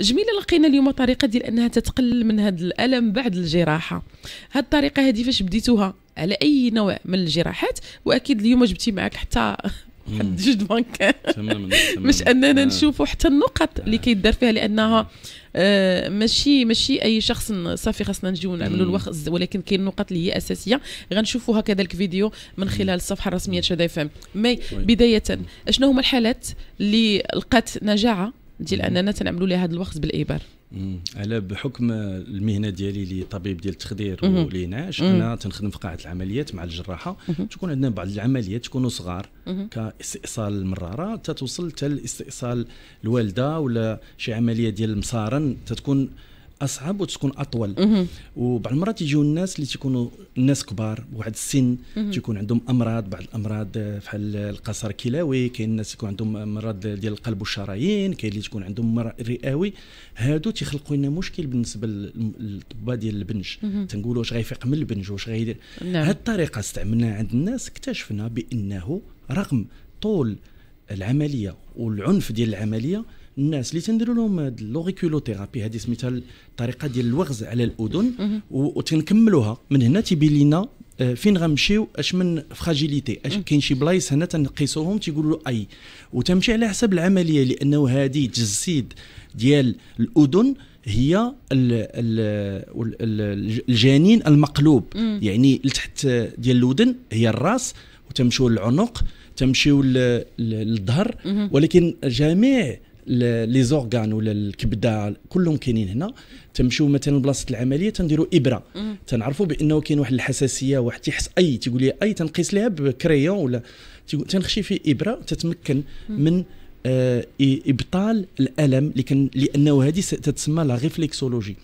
جميله لقينا اليوم طريقه ديال انها تتقلل من هذا الالم بعد الجراحه هاد الطريقه هذه فاش بديتوها على اي نوع من الجراحات واكيد اليوم جبتي معك حتى حد جد مانك مش اننا آه. نشوفوا حتى النقط اللي آه. كيدار فيها لانها آه ماشي ماشي اي شخص صافي خاصنا نجيو نعملوا الوخز ولكن كاين نقط اللي هي اساسيه غنشوفوها كذلك فيديو من خلال الصفحه الرسميه لشدا اف مي بدايه شنو هما الحالات اللي لقات نجاعه ديال اننا تنعملوا ليه هذا الوقت بالابر انا بحكم المهنه ديالي اللي طبيب ديال التخدير والاناش انا تنخدم في قاعه العمليات مع الجراحه تكون عندنا بعض العمليات تكونوا صغار كاستئصال المراره تتوصل حتى الاستئصال الوالده ولا شي عمليه ديال المصارن تتكون اصعب وتكون اطول وبعض المرات يجيو الناس اللي تيكونوا الناس كبار بواحد السن تيكون عندهم امراض بعض الامراض بحال آه، القصر الكلوي كاين الناس يكون عندهم امراض ديال القلب والشرايين كاين اللي تكون عندهم مرض رئوي هادو تيخلقوا لنا مشكل بالنسبه للطباء ديال البنج تنقولوا واش غيفيق من البنج واش غيدير نعم. هاد الطريقه استعملناها عند الناس اكتشفنا بانه رغم طول العمليه والعنف ديال العمليه الناس اللي تنديروا لهم اللوريكولوثيرابي هذه سميتها الطريقه ديال الوغز على الاذن وتنكملوها من هنا تيبين لنا آه، فين غنمشيو اش من فراجيليتي اش كاين شي بلايص هنا تنقيسوهم تيقولوا له اي وتمشي على حسب العمليه لانه هذه تجسيد ديال الاذن هي الـ الـ الجنين المقلوب مم. يعني لتحت ديال الودن هي الراس وتمشيو للعنق تمشيو للظهر ولكن جميع لي زورغان ولا الكبده كلهم كاينين هنا تمشيو مثلا لبلاصه العمليه تنديروا ابره تنعرفوا بانه كاين واحد الحساسيه واحد تيحس اي تيقول لي اي تنقيس لها بكريون ولا تنخشي في ابره تتمكن من آه ابطال الالم لكن لانه هذه تتسمى لا ريفلكسولوجي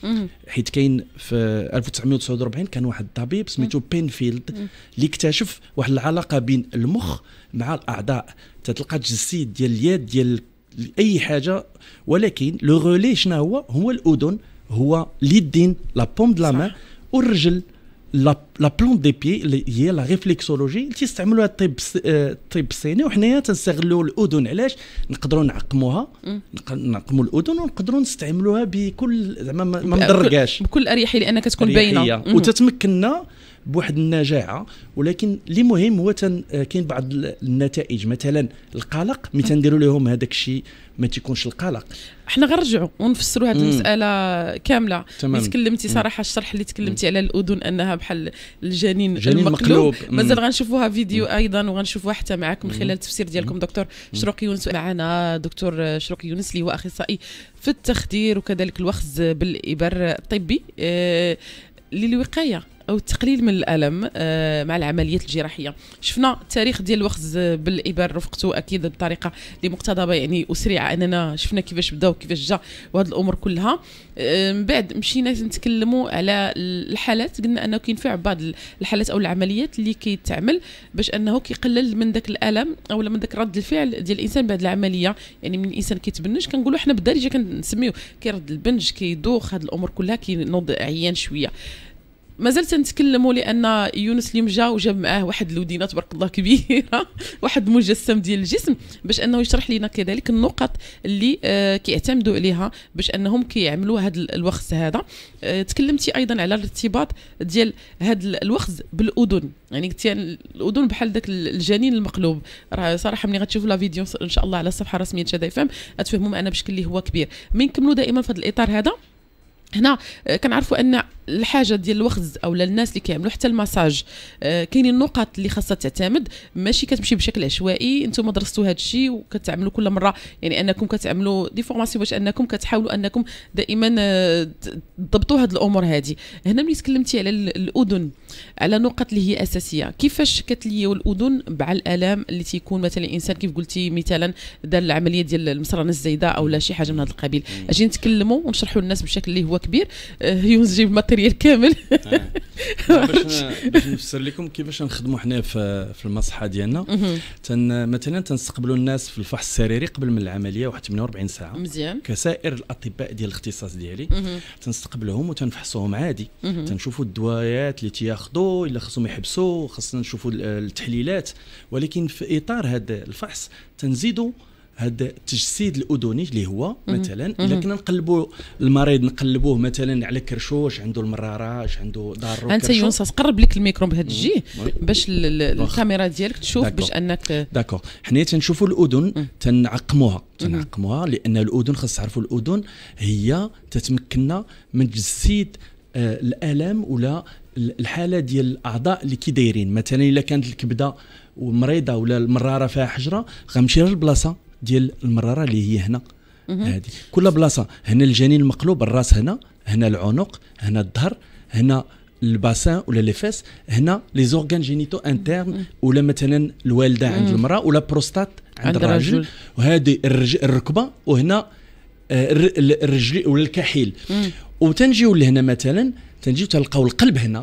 حيت كاين في 1949 كان واحد الطبيب سميتو بينفيلد اللي اكتشف واحد العلاقه بين المخ مع الاعضاء تتلقى الجسيد ديال اليد ديال لاي حاجه ولكن لو غولي شنو هو هو الاذن هو اليدين لا بوم دو لا مان والرجل لا بلون دي بي اللي هي لا ريفليكسولوجي اللي تيستعملوها الطب الطب آه، الصيني وحنايا تنستغلوا الاذن علاش نقدروا نعقموها نعقموا الاذن ونقدروا نستعملوها بكل زعما ما مضرقاش بكل اريحيه لانك كتكون باينه وتتمكننا بواحد النجاعه ولكن اللي مهم هو آه، كاين بعض النتائج مثلا القلق مي تنديروا لهم هذاك الشيء ما تيكونش القلق احنا غنرجعوا ونفسروا هذه المساله كامله تمام اللي تكلمتي صراحه الشرح اللي تكلمتي على الاذن انها بحال الجنين المقلوب مازال غنشوفوها فيديو ايضا وغنشوفوها حتى معكم من خلال التفسير ديالكم دكتور شروق يونس معنا دكتور شروق يونس اللي هو اخصائي في التخدير وكذلك الوخز بالابر الطبي آه، للوقايه او التقليل من الالم آه، مع العمليات الجراحيه شفنا التاريخ ديال الوخز بالابر رفقته اكيد بطريقه اللي مقتضبه يعني وسريعه اننا شفنا كيفاش بدا وكيفاش جا وهاد الامور كلها آه، من بعد مشينا نتكلموا على الحالات قلنا انه كينفع بعض الحالات او العمليات اللي كيتعمل باش انه كيقلل من ذاك الالم او من ذاك رد الفعل ديال الانسان بعد العمليه يعني من الانسان كيتبنج كنقولوا حنا بالدارجه كنسميو كيرد البنج كيدوخ هاد الامور كلها كينوض عيان شويه مازلت نتكلموا لان يونس اليوم جا وجاب معاه واحد الودينه تبارك الله كبيره واحد مجسم ديال الجسم باش انه يشرح لنا كذلك النقط اللي آه، كيعتمدوا عليها باش انهم كيعملوا هذا الوخز هذا آه، تكلمتي ايضا على الارتباط ديال هذا الوخز بالاذن يعني قلتي يعني الاذن بحال ذاك الجنين المقلوب راه صراحه ملي غتشوفوا لا فيديو ان شاء الله على الصفحه الرسميه تشاد اف ام غتفهموا معنا بشكل اللي هو كبير من كملوا دائما في هذا الاطار هذا هنا آه، كنعرفوا ان الحاجه ديال الوخز او للناس اللي كيعملوا حتى المساج آه كاينين النقط اللي خاصها تعتمد ماشي كتمشي بشكل عشوائي انتم درستوا هذا الشيء وكتعملوا كل مره يعني انكم كتعملوا دي فورماسيون باش انكم كتحاولوا انكم دائما آه، تضبطوا هذه الامور هذه هنا ملي تكلمتي على الاذن على نقط اللي هي اساسيه كيفاش كتليو الاذن مع الالام اللي تيكون مثلا الانسان كيف قلتي مثلا دار العمليه ديال المصرانه الزايده او لا شي حاجه من هذا القبيل اجي نتكلموا ونشرحوا للناس بشكل اللي هو كبير هيونز آه، جيب ماتيريال الكارير كامل باش باش نفسر لكم كيفاش نخدموا حنا في, في المصحه ديالنا تن مثلا تنستقبلوا الناس في الفحص السريري قبل من العمليه واحد 48 ساعه مزيان كسائر الاطباء ديال الاختصاص ديالي تنستقبلهم وتنفحصوهم عادي تنشوفوا الدوايات اللي تياخذوا الا خصهم يحبسوا خصنا نشوفوا التحليلات ولكن في اطار هذا الفحص تنزيدوا هذا التجسيد الاذني اللي هو مثلا الا كنا نقلبوا المريض نقلبوه مثلا على كرشوش عنده المراراش عنده دار انت يونس أيوة، قرب لك الميكرو بهذا الجهه باش الكاميرا ديالك تشوف باش انك داكور حنا تنشوفوا الاذن تنعقموها تنعقموها لان الاذن خاص تعرفوا الاذن هي تتمكننا من تجسيد آه، الالم ولا الحاله ديال الاعضاء اللي كي دايرين مثلا الا كانت الكبده ومريضه ولا المراره فيها حجره غنمشي للبلاصه ديال المراره اللي هي هنا هذه كل بلاصه هنا الجنين المقلوب الراس هنا هنا العنق هنا الظهر هنا الباسان ولا لي فيس هنا لي زورغان جينيتو انترن ولا مثلا الوالده عند المراه ولا بروستات عند, عند وهذه الركبه وهنا آه، الرجل ولا الكحيل وتنجيو لهنا مثلا تنجيو تلقاو القلب هنا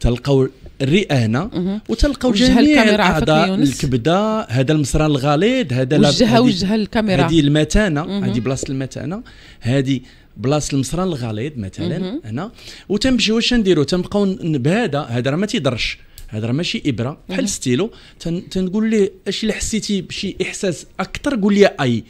تلقاو الرئه هنا وتلقاو جميع اعضاء الكبده هذا المصران الغليظ هذا وجهها وجهها الكاميرا هذه المتانه هذه بلاصه المتانه هذه بلاصه المصران الغليظ مثلا هنا وتنمشيو واش نديرو تنبقاو بهذا هذا راه ما تيضرش هذا راه ماشي ابره بحال ستيلو تنقول ليه اش اللي حسيتي بشي احساس اكثر قول لي اي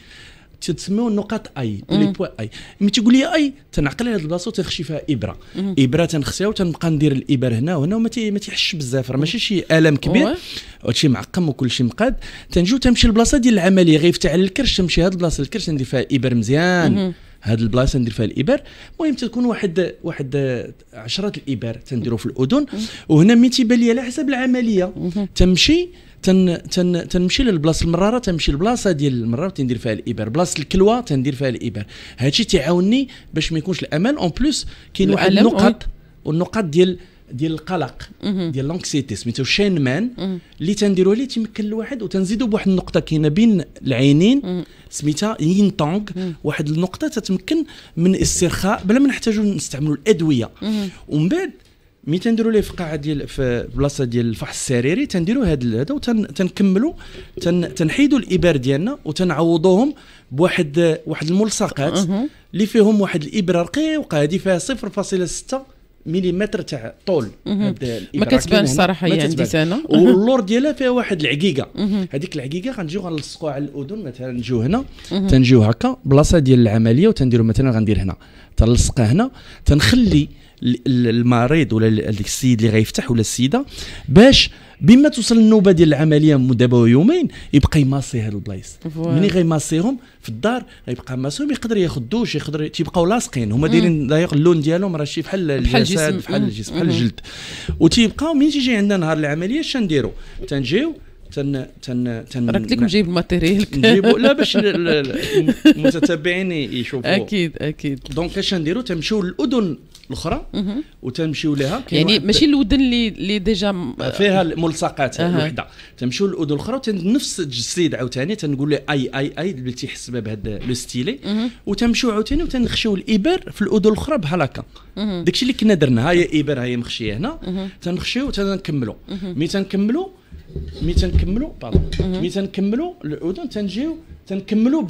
تسميو نقاط اي لي بوا اي ملي تيقول لي اي تنعقل على هاد البلاصه وتنخشي فيها ابره مم. ابره تنخسيها وتنبقى ندير الابر هنا وهنا وما تيحش راه ماشي شي الم كبير وهادشي معقم وكل شيء مقاد تنجي تمشي للبلاصه ديال العمليه غيفتح على الكرش تمشي هاد البلاصه الكرش تندير فيها ابر مزيان مم. هاد البلاصه ندير فيها الابر المهم تكون واحد واحد عشرة الابر تنديرو في الاذن وهنا ملي تيبان لي على حسب العمليه تمشي تن تن تنمشي للبلاصه المراره تنمشي للبلاصه ديال المراره تندير فيها الابر بلاصه الكلوه تندير فيها الابر هادشي تيعاوني باش ما يكونش الامان اون بلوس كاين واحد النقط والنقط ديال ديال القلق ديال لونكسيتي سميتو شين مان اللي تنديروه اللي تيمكن الواحد وتنزيدو بواحد النقطه كاينه بين العينين سميتها يين تونغ واحد النقطه تتمكن من استرخاء بلا ما نحتاجو نستعملو الادويه ومن بعد مي تنديروا ليه في قاعه ديال في بلاصه ديال الفحص السريري تنديروا هذا هذا وتنكملوا تن تنحيدوا الابر ديالنا وتنعوضوهم بواحد واحد الملصقات اللي فيهم واحد الابره رقيقه هذه فيها 0.6 ملم تاع طول ما كتبانش صراحه هي عندي انا واللور ديالها فيها واحد العقيقه هذيك العقيقه غنجيو غنلصقوها على الاذن مثلا نجيو هنا تنجيو هكا بلاصه ديال العمليه وتنديروا مثلا غندير هنا تنلصقها هنا تنخلي المريض ولا السيد اللي غيفتح ولا السيده باش بما توصل النوبه ديال العمليه دابا يومين يبقى يماصي هاد البلايص ملي غيماصيهم في الدار غيبقى ماسيهم يقدر ياخذ دوش يقدر تيبقاو لاصقين هما دايرين اللون ديالهم راه شي بحال الجسد بحال الجسم بحال الجلد وتيبقاو ملي تيجي عندنا نهار العمليه شنديرو تنجيو تن تن تن راك لكم جايب الماتيريال نجيبو لا باش المتتبعين يشوفوا اكيد اكيد دونك اش نديرو تنمشيو للاذن الاخرى وتنمشيو لها يعني ماشي الودن اللي اللي ديجا فيها الملصقات أه. الوحده تنمشيو للاذن الاخرى نفس التجسيد عاوتاني تنقول له اي اي اي اللي تيحس بهذا لو ستيلي وتنمشيو عاوتاني وتنخشيو الابر في الاذن الاخرى بحال هكا داكشي اللي كنا درنا ها هي ابر ها هي مخشيه هنا تنخشيو وتنكملوا مي تنكملوا مي تنكملوا مي تنكملوا الاذن تنجيو تنكملوا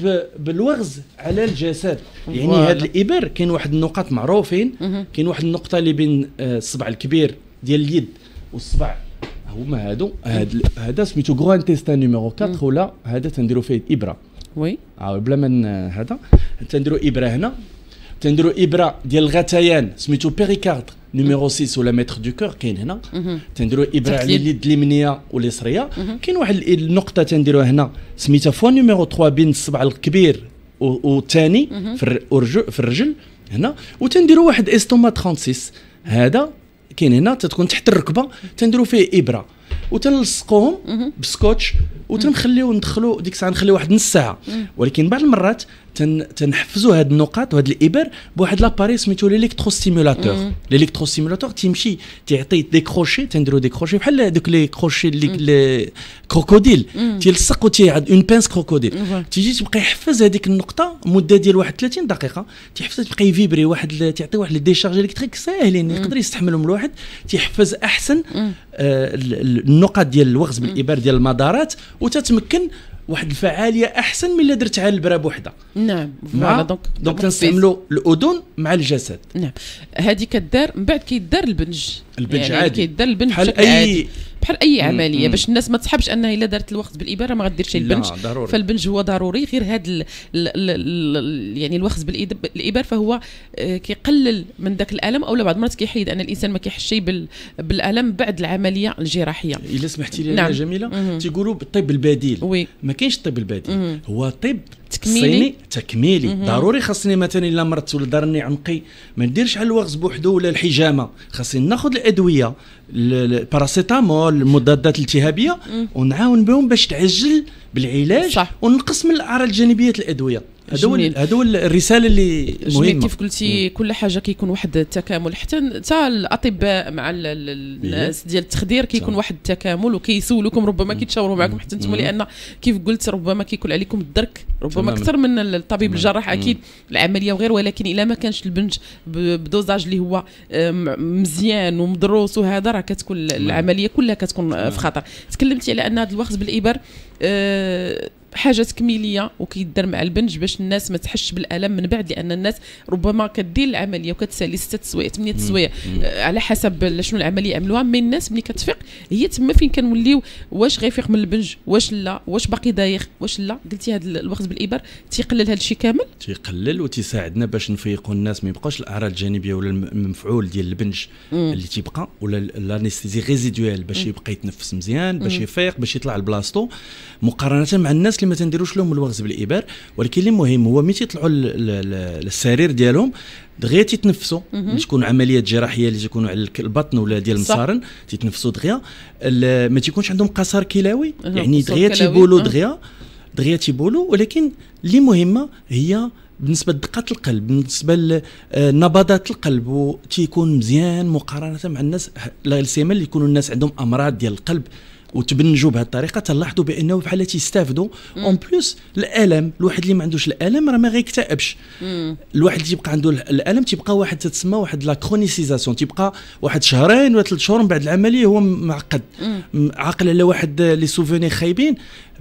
بالوغز على الجسد يعني هذا الابر كاين واحد النقط معروفين كاين واحد النقطه اللي بين آه، الصبع الكبير ديال اليد والصبع هما هادو هاد هذا سميتو كرو انتستان نيميرو 4 ولا هذا تنديروا فيه ابره وي آه، بلا ما هذا تنديروا ابره هنا تنديروا ابره ديال الغثيان سميتو بيريكارد نيميرو 6 ولا متر دو كور كاين هنا تنديروا ابراع اليد اليمنيه واليسريه كاين واحد النقطه تنديروها هنا سميتها فوا نيميرو 3 بين الصبع الكبير والثاني في في الرجل هنا وتنديروا واحد استوما 36 هذا كاين هنا تتكون تحت الركبه تنديروا فيه ابره وتنلصقوهم بسكوتش وتنخليو ندخلو ديك الساعه نخليو واحد نص ساعه ولكن بعض المرات تن تنحفزوا هاد النقاط وهاد الابر بواحد لاباري سميتو ليليكترو ستيمولاتور ليليكترو ستيمولاتور تيمشي تيعطي دي كروشي تنديرو دي كروشي بحال دوك لي كروشي اللي كروكوديل تيلصق وتيعاد اون بانس كروكوديل تيجي تبقى يحفز هذيك النقطه مده ديال واحد 30 دقيقه تيحفز تبقى يفيبري واحد تعطي واحد لي ديشارج الكتريك ساهلين يقدر يستحملهم الواحد تيحفز احسن آه النقط ديال الوغز بالابر ديال المدارات وتتمكن واحد الفعاليه احسن من اللي درتها البرا بوحده نعم فوالا دونك دونك كنستعملوا الاذن مع الجسد نعم هذه كدار من بعد كيدار البنج البنج يعني عادي ده البنج بحال اي بحال اي عمليه باش الناس ما تصحبش انها الا دارت الوقت بالابره ما غاديرش البنج ضروري. فالبنج هو ضروري غير هذا يعني الوخز بالابر فهو آه، كيقلل من ذاك الالم او بعض المرات كيحيد ان الانسان ما كيحسش بالالم بعد العمليه الجراحيه الا سمحتي لي نعم. جميله تيقولوا الطب البديل وي. ما كاينش الطب البديل مم. هو طب تكميلي تكميلي ضروري خاصني مثلا الا مرضت ولا دارني عنقي ما نديرش على الوغز بوحدو ولا الحجامه خاصني ناخذ الادويه الباراسيتامول المضادات الالتهابيه ونعاون بهم باش تعجل بالعلاج صح. وننقص من الاعراض الجانبيه الادويه هذول هادو الرساله اللي مهمه كيف قلتي كل حاجه كيكون واحد التكامل حتى حتى الاطباء مع إيه. الناس ديال التخدير كيكون واحد التكامل وكيسولوكم ربما كيتشاوروا معكم حتى انتم لان كيف قلت ربما كيكون عليكم الدرك ربما اكثر من الطبيب الجراح اكيد العمليه وغير ولكن الا ما كانش البنج بدوزاج اللي هو مزيان ومدروس وهذا راه كتكون العمليه كلها كتكون في خطر تكلمتي على ان هذا الوقت بالابر أه، حاجه تكميليه وكيدار مع البنج باش الناس ما تحش بالالم من بعد لان الناس ربما كدير العمليه وكتسالي ستة تسويع ثمانية تسويع آه، على حسب شنو العمليه عملوها مي الناس ملي كتفيق هي تما فين كنوليو واش غيفيق من البنج واش لا واش باقي دايخ واش لا قلتي هذا الوقت بالابر تيقلل هذا الشيء كامل تيقلل وتساعدنا باش نفيقوا الناس ما يبقاش الاعراض الجانبيه ولا المفعول ديال البنج مم. اللي تيبقى ولا الانستيزي ريزيديوال باش يبقى يتنفس مزيان باش يفيق باش يطلع لبلاصتو مقارنه مع الناس اللي ما تنديروش لهم الوغز بالابر ولكن اللي مهم هو ملي تيطلعوا للسرير ديالهم دغيا تيتنفسوا تكون عمليات جراحيه اللي تيكونوا على البطن ولا ديال المصارن تيتنفسوا دغيا ما تيكونش عندهم قصر كلاوي يعني دغيا تيبولوا دغيا دغيا تيبولوا ولكن اللي مهمه هي بالنسبه لدقة القلب بالنسبه لنبضات آه، القلب تيكون مزيان مقارنه مع الناس لا اللي يكونوا الناس عندهم امراض ديال القلب وتبنجوا بهذه الطريقه تلاحظوا بانه بحال تيستافدوا اون بلوس الالم الواحد اللي ما عندوش الالم راه ما غيكتئبش الواحد اللي تيبقى عنده الالم تيبقى واحد تتسمى واحد لا كرونيسيزاسيون تيبقى واحد شهرين ولا ثلاث شهور من بعد العمليه هو معقد عاقل على واحد لي سوفوني خايبين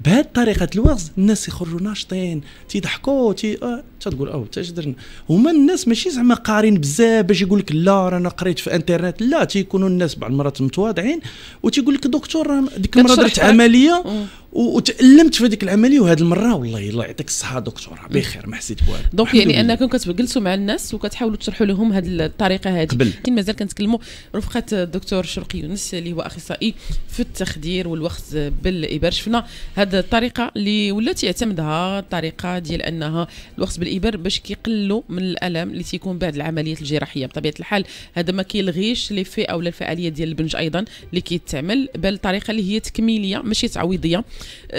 بهذه الطريقه الوغز الناس يخرجوا ناشطين تيضحكوا تي آه. تتقول او تقدر هما الناس ماشي زعما قارين بزاف باش يقول لك لا رانا قريت في انترنت لا تيكونوا الناس بعض المرات متواضعين وتيقول لك دكتور ديك المره درت عمليه وتالمت في هذيك العمليه وهذه المره والله الله يعطيك الصحه دكتور بخير ما حسيت بوالو دونك يعني انكم كتجلسوا مع الناس وكتحاولوا تشرحوا لهم هذه الطريقه هذه قبل لكن مازال كنتكلموا رفقه الدكتور شرقي يونس اللي هو اخصائي في التخدير والوخز بالابر شفنا هذه الطريقه اللي ولات يعتمدها الطريقه ديال انها الوخز بالابر باش كيقللوا من الالم اللي تيكون بعد العمليات الجراحيه بطبيعه الحال هذا ما كيلغيش لي في او الفعاليه ديال البنج ايضا اللي كيتعمل بل طريقه اللي هي تكميليه ماشي تعويضيه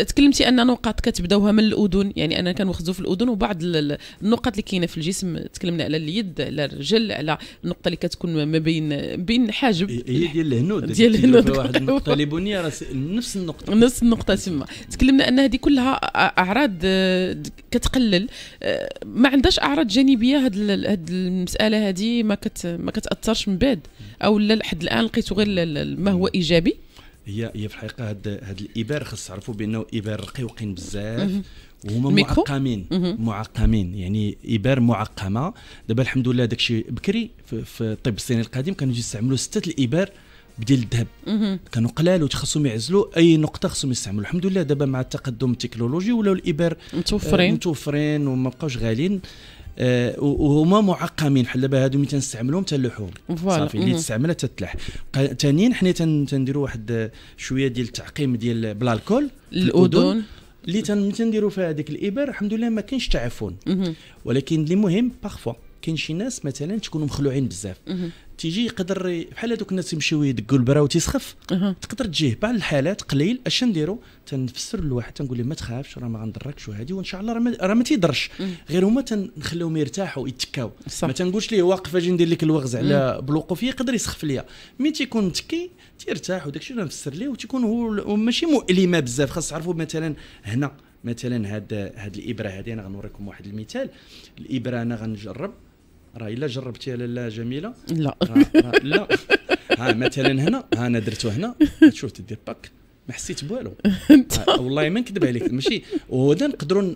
تكلمتي ان نقاط كتبداوها من الاذن يعني انا كنوخذو في الاذن وبعض النقط اللي كاينه في الجسم تكلمنا على اليد على الرجل على النقطه اللي كتكون ما بين بين حاجب هي ديال الهنود ديال الهنود واحد النقطه اللي راه نفس النقطه نفس النقطه تما تكلمنا ان هذه كلها اعراض آه، كتقلل آه، ما عندهاش اعراض جانبيه هاد هاد المساله هذه ما كت ما كتاثرش من بعد او لا لحد الان لقيتو غير ما هو ايجابي هي هي في الحقيقه هاد هاد الابار خص تعرفوا بانه ابار رقيق بزاف وهما معقمين معقمين يعني ابار معقمه دابا الحمد لله داكشي بكري في الطب الصيني القديم كانوا يستعملوا سته الابار ديال الذهب كانوا قلال وتخصهم يعزلوا اي نقطه خصهم يستعملوا الحمد لله دابا مع التقدم التكنولوجي ولاو الابار متوفرين آه، متوفرين وما بقاوش غاليين آه وهما معقمين بحال دابا هادو ملي تنستعملهم تنلوحوهم صافي اللي تستعملها تتلح ثانيا حنا تنديروا واحد آه، شويه ديال التعقيم ديال بلا الاذن اللي تنديروا فيها هذيك الابر الحمد لله ما كاينش تعفن ولكن اللي مهم باغفوا كاين شي ناس مثلا تكونوا مخلوعين بزاف تيجي يقدر بحال هذوك الناس يمشيو يدقوا البرا وتيسخف تقدر تجيه بعض الحالات قليل اش نديروا تنفسر لواحد تنقول له ما تخافش راه ما غنضركش وهادي وان شاء الله راه ما تيضرش غير هما تنخليهم يرتاحوا يتكاو ما تنقولش ليه واقف اجي ندير لك الوغز على بالوقوف يقدر يسخف ليا مين تيكون متكي تيرتاح وداك الشيء نفسر ليه وتيكون هو ماشي مؤلمه بزاف خاص تعرفوا مثلا هنا مثلا هاد هاد الابره هذه انا غنوريكم واحد المثال الابره انا غنجرب راه الا جربتي لاله جميله لا را را لا ها مثلا هنا ها انا درتو هنا شوف تدير باك ما حسيت بوالو آه، والله ما نكذب عليك ماشي وهذا نقدروا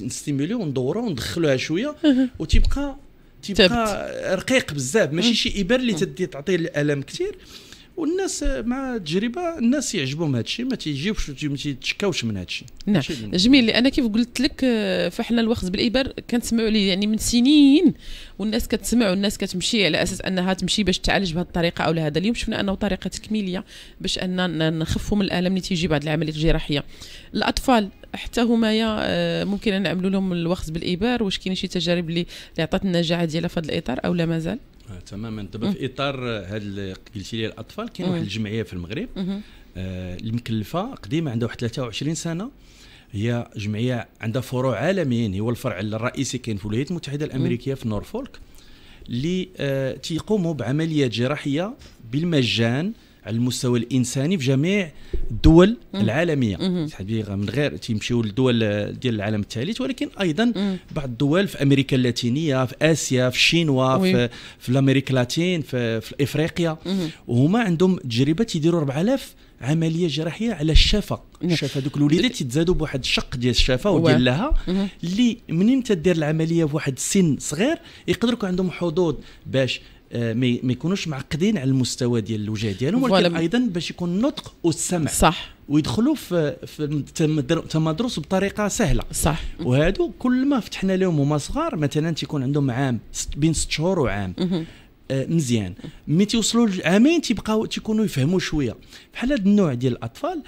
نستيموليو وندورو وندخلوها شويه وتبقى تبقى رقيق بزاف ماشي شي ابر اللي تدي تعطيه الالم كثير والناس مع تجربه الناس يعجبهم هذا الشيء ما تيجيوش ما تيتشكاوش من هذا الشيء نعم جميل لان كيف قلت لك آه، فحنا الوخز بالابر كنسمعوا عليه يعني من سنين والناس كتسمع والناس كتمشي على اساس انها تمشي باش تعالج بهذه الطريقه او لهذا اليوم شفنا انه طريقه تكميليه باش ان نخفوا من الالم اللي تيجي بعد العمليه الجراحيه الاطفال حتى همايا آه، ممكن نعملوا لهم الوخز بالابر واش كاين شي تجارب اللي عطات النجاعه ديالها في هذا الاطار او لا مازال آه تماما دابا في اطار هاد قلتي لي الاطفال كاين واحد الجمعيه في المغرب آه المكلفه قديمه عندها واحد 23 سنه هي جمعيه عندها فروع عالميا هو الفرع الرئيسي كاين في الولايات المتحده الامريكيه في نورفولك اللي آه تيقوموا بعمليه جراحيه بالمجان على المستوى الانساني في جميع الدول العالميه من غير تيمشيو للدول ديال العالم الثالث ولكن ايضا بعض الدول في امريكا اللاتينيه في اسيا في الشينوا في, في الامريكا اللاتين في, في افريقيا وهما عندهم تجربه تيديروا 4000 عمليه جراحيه على الشفا نعم. الشفه دوك الوليدات تيتزادوا بواحد الشق ديال الشفه وديال لها اللي منين تدير العمليه بواحد السن صغير يقدروا يكون عندهم حظوظ باش آه، ما يكونوش معقدين على المستوى ديال الوجه ديالهم ولكن ايضا باش يكون النطق والسمع صح ويدخلوا في تمدرس بطريقه سهله صح وهادو كل ما فتحنا لهم هما صغار مثلا تيكون عندهم عام بين ست شهور وعام آه، مزيان ملي تيوصلوا لعامين تيبقاو تيكونوا يفهموا شويه بحال هذا النوع ديال الاطفال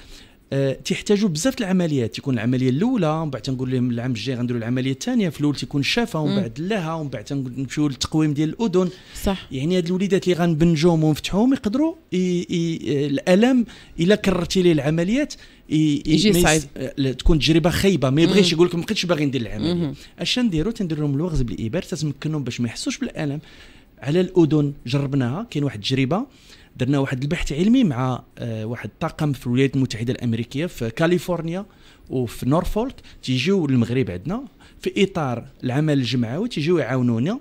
آه، تيحتاجوا بزاف العمليات تكون العمليه الاولى ومن بعد تنقول لهم العام الجاي غنديروا العمليه الثانيه في الاول تكون شافة ومن بعد لها ومن بعد نمشيو للتقويم ديال الاذن صح يعني هاد الوليدات اللي غنبنجوهم ونفتحوهم يقدروا آه، الالم الا كررتي ليه العمليات يجي صعيب آه، تكون تجربه خايبه ما يبغيش يقول لك ما بقيتش باغي ندير العمليه اش نديروا تندير لهم الوغز بالابر تتمكنهم باش ما يحسوش بالالم على الاذن جربناها كاين واحد التجربه درنا واحد البحث علمي مع آه، واحد الطاقم في الولايات المتحده الامريكيه في كاليفورنيا وفي نورفولك تيجيو للمغرب عندنا في اطار العمل الجمعوي تيجيو يعاونونا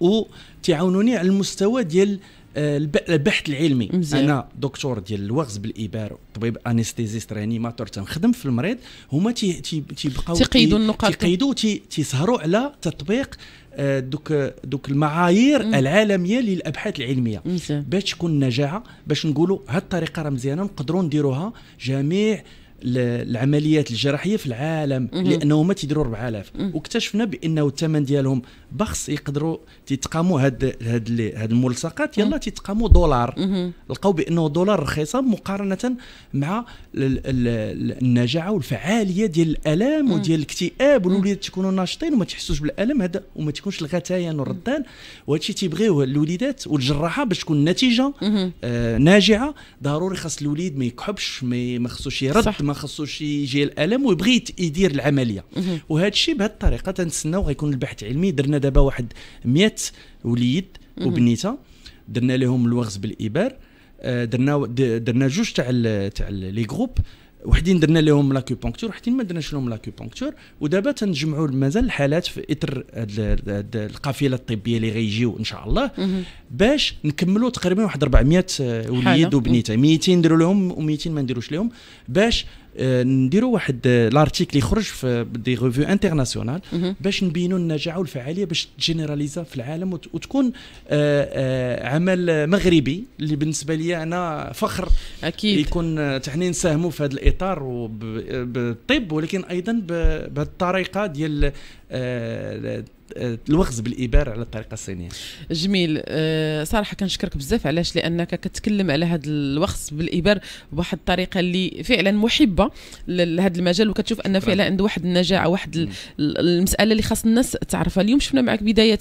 و تيعاونوني على المستوى ديال البحث العلمي مزيان. انا دكتور ديال الوغز بالابار طبيب انستيزيست رانيماتور تنخدم في المريض هما تيبقاو تيقيدوا النقاط تيقيدوا تيسهروا على تطبيق آه، دوك دوك المعايير مم. العالميه للابحاث العلميه باش تكون نجاعه باش نقولوا هالطريقه الطريقه راه مزيانه نقدروا نديروها جميع العمليات الجراحيه في العالم لانه ما تيديروا 4000 واكتشفنا بانه الثمن ديالهم بخص يقدروا تيتقاموا هاد هاد هاد الملصقات يلا تيتقاموا دولار لقاو بانه دولار رخيصه مقارنه مع النجاعه والفعاليه ديال الالم وديال الاكتئاب والوليدات تيكونوا ناشطين وما تحسوش بالالم هذا وما تكونش الغثيان والردان وهذا الشيء تيبغيوه الوليدات والجراحه باش تكون النتيجه آه ناجعه ضروري خاص الوليد ما يكحبش ما خصوش يرد ما خصوش يجي الالم ويبغي يدير العمليه وهذا الشيء بهذه الطريقه تنتسناو غيكون البحث علمي درنا دابا واحد 100 وليد وبنيته درنا لهم الوغز بالابر آه، درنا درنا جوج تاع تاع لي جروب وحدين درنا لهم لاكوبونكتور وحدين ما درناش لهم لاكوبونكتور ودابا تنجمعوا مازال الحالات في اثر القافله الطبيه اللي غيجيو ان شاء الله باش نكملوا تقريبا واحد 400 وليد وبنيته 200 نديروا لهم و200 ما نديروش لهم باش آه، نديروا واحد آه، لارتيكل يخرج في دي ريفيو انترناسيونال باش نبينوا النجاعه والفعاليه باش تجينيراليزا في العالم وتكون آه، عمل مغربي اللي بالنسبه لي انا فخر اكيد يكون تحنا نساهموا في هذا الاطار وبالطب ولكن ايضا بهذه الطريقه ديال آه، الوغز بالابار على الطريقه الصينيه جميل آه، صراحه كنشكرك بزاف علاش لانك كتكلم على هذا الوغز بالابر بواحد الطريقه اللي فعلا محبه لهذا المجال وكتشوف ان فعلا عنده واحد النجاعه واحد المساله اللي خاص الناس تعرفها اليوم شفنا معك بدايه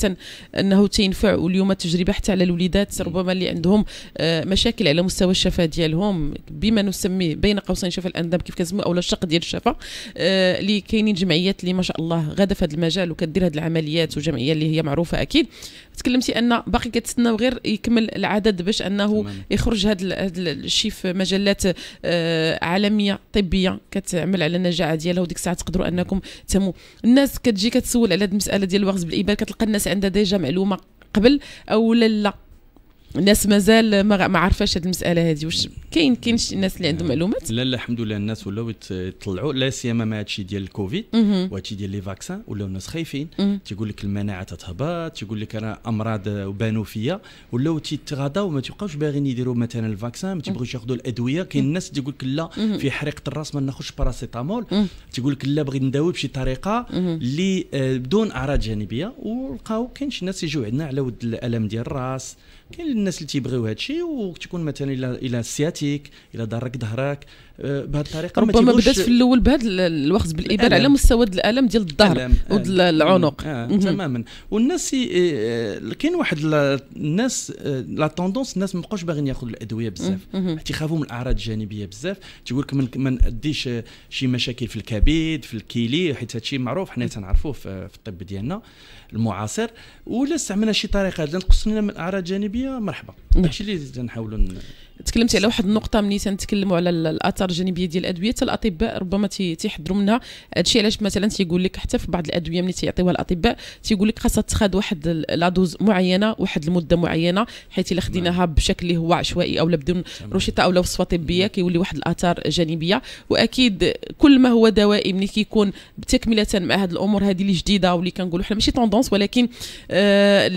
انه تينفع واليوم التجربه حتى على الوليدات ربما اللي عندهم آه، مشاكل على مستوى الشفاه ديالهم بما نسميه بين قوسين شفاه الاندام كيف كنسموه او الشق ديال الشفاه اللي كاينين جمعيات اللي ما شاء الله غاده في هذا المجال وكدير هذه العمليه جمعيات وجمعيه اللي هي معروفه اكيد تكلمتي ان باقي كتسناو غير يكمل العدد باش انه تمام. يخرج هذا الشيء في مجلات آه عالميه طبيه كتعمل على النجاعه ديالها وديك الساعه تقدروا انكم تمو الناس كتجي كتسول على هذه المساله ديال الوغز بالاباء كتلقى الناس عندها ديجا معلومه قبل او لا الناس مازال ما عرفاش هذه المساله هذه واش كاين كاين الناس اللي عندهم آه. معلومات لا لا الحمد لله الناس ولاو يطلعوا لا سيما مع هادشي ديال الكوفيد وهادشي ديال لي فاكسان ولاو الناس خايفين تيقول لك المناعه تتهبط تيقول لك انا امراض وبانوا فيا ولاو تيتغاضاو ما تيبقاوش باغيين يديروا مثلا الفاكسان ما تيبغيوش ياخذوا الادويه كاين الناس تيقول لك لا في حريقه الراس ما ناخذش باراسيتامول تيقول لك لا بغيت نداوي بشي طريقه اللي آه، بدون اعراض جانبيه ولقاو كاين شي ناس يجوا عندنا على ود الالم ديال الراس كاين الناس اللي تيبغيو هادشي وتكون مثلا الى الى سياتيك الى دارك ظهرك آه، بهذه الطريقه ربما بدات في الاول بهذا الوقت بالابان على مستوى الالم ديال الظهر آه، والعنق آه،, آه. آه. تماما والناس كاين واحد الناس لا طوندونس الناس ما بقاوش باغيين ياخذوا الادويه بزاف يخافوا من الاعراض الجانبيه بزاف تيقول لك ما نديش شي مشاكل في الكبد في الكيلي حيت هادشي معروف حنا تنعرفوه في الطب ديالنا المعاصر ولا استعملنا شي طريقه نقص لنا من الاعراض الجانبيه مرحبا هادشي اللي تنحاولوا تكلمتي على واحد النقطه ملي تنتكلموا على الاثار الجانبيه ديال الادويه حتى الاطباء ربما تيحضروا منها هادشي علاش مثلا تيقول لك حتى في بعض الادويه ملي تيعطيوها الاطباء تيقول لك خاصها تخاد واحد لا دوز معينه واحد المده معينه حيت الا خديناها نعم. بشكل اللي هو عشوائي او بدون روشيطة او وصفه طبيه نعم. كيولي واحد الاثار جانبيه واكيد كل ما هو دوائي ملي كيكون تكمله مع هاد الامور هذه اللي جديده واللي كنقولوا حنا ماشي طوندونس ولكن آه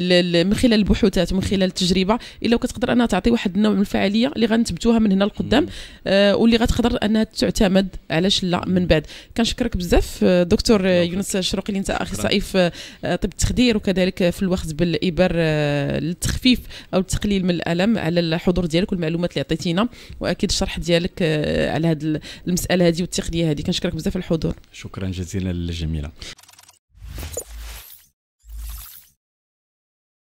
من خلال البحوثات ومن خلال التجربه الا كتقدر انها تعطي واحد النوع من الفعاليه اللي غنثبتوها من هنا لقدام آه واللي غتقدر انها تعتمد علاش لا من بعد كنشكرك بزاف آه، دكتور يونس الشروقي اللي انت اخصائي في آه، طب التخدير وكذلك في الوخز بالابر آه، للتخفيف او التقليل من الالم على الحضور ديالك والمعلومات اللي عطيتينا واكيد الشرح ديالك على هذه المساله هذه والتقنيه هذه كنشكرك بزاف الحضور شكرا جزيلا للجميله